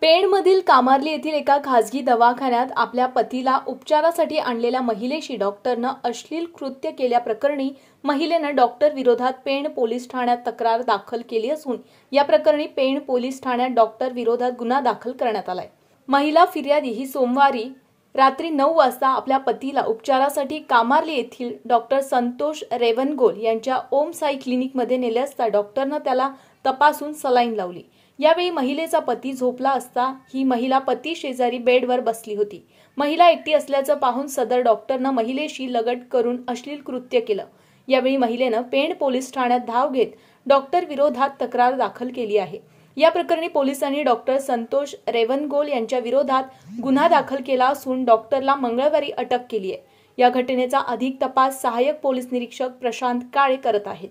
पेणमधील कामारली येथील एका खासगी दवाखान्यात आपल्या पतीला उपचारासाठी आणलेल्या महिलेशी डॉक्टरनं अश्लील कृत्य केल्याप्रकरणी महिलेनं डॉक्टर विरोधात पेण पोलीस ठाण्यात तक्रार दाखल केली असून या प्रकरणी पेण पोलीस ठाण्यात डॉक्टर विरोधात गुन्हा दाखल करण्यात आलाय महिला फिर्यादी ही सोमवारी रात्री नऊ वाजता आपल्या पतीला उपचारासाठी कामारली येथील डॉक्टर संतोष रेवनगोल यांच्या ओम साई क्लिनिकमध्ये नेले असता डॉक्टरनं त्याला तपासून सलाईन लावली यावेळी महिलेचा पती झोपला असता ही महिला पती शेजारी बेडवर बसली होती महिला एकटी असल्याचं पाहून सदर डॉक्टरनं महिलेशी लगट करून अश्लील कृत्य केलं यावेळी महिलेनं पेण पोलीस ठाण्यात धाव घेत डॉक्टर विरोधात तक्रार दाखल केली आहे या प्रकरणी पोलिसांनी डॉक्टर संतोष रेवनगोल यांच्या विरोधात गुन्हा दाखल केला असून डॉक्टरला मंगळवारी अटक केली आहे या घटनेचा अधिक तपास सहाय्यक पोलीस निरीक्षक प्रशांत काळे करत आहेत